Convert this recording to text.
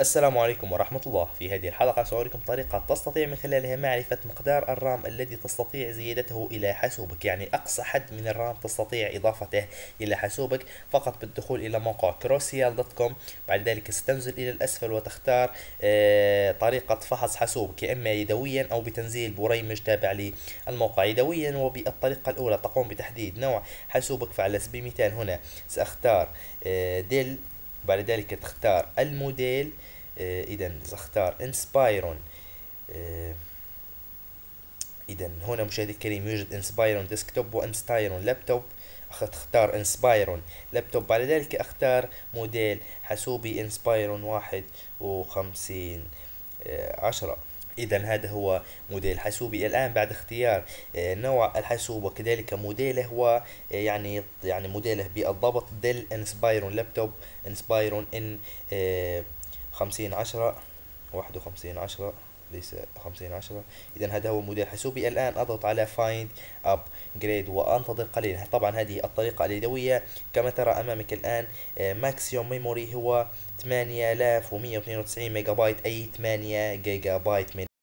السلام عليكم ورحمة الله في هذه الحلقة سأريكم طريقة تستطيع من خلالها معرفة مقدار الرام الذي تستطيع زيادته إلى حاسوبك يعني أقصى حد من الرام تستطيع إضافته إلى حاسوبك فقط بالدخول إلى موقع كروسيال دوت كوم بعد ذلك ستنزل إلى الأسفل وتختار آه، طريقة فحص حاسوبك إما يدويا أو بتنزيل بريمج تابع للموقع يدويا وبالطريقة الأولى تقوم بتحديد نوع حاسوبك فعلى سبيل المثال هنا سأختار آه، ديل بعد ذلك تختار الموديل آه، اذا ساختار انسبايرون آه، اذا هنا مشاهدي الكريم يوجد انسبايرون ديسكتوب وانسبايرون لابتوب اختار انسبايرون لابتوب بعد ذلك اختار موديل حاسوبي انسبايرون واحد وخمسين آه، عشرة إذا هذا هو موديل حاسوبي الآن بعد اختيار آه، نوع الحاسوب وكذلك موديله هو آه، يعني يعني موديله بالضبط ديل انسبايرون لابتوب انسبايرون ان آه، خمسين عشرة واحد وخمسين عشرة ليس خمسين عشرة إذا هذا هو موديل حاسوبي الآن أضغط على أب جريد وأنتظر قليلا طبعا هذه الطريقة اليدوية كما ترى أمامك الآن ماكسيوم ميموري هو 8192 ميجا بايت أي 8 جيجا بايت من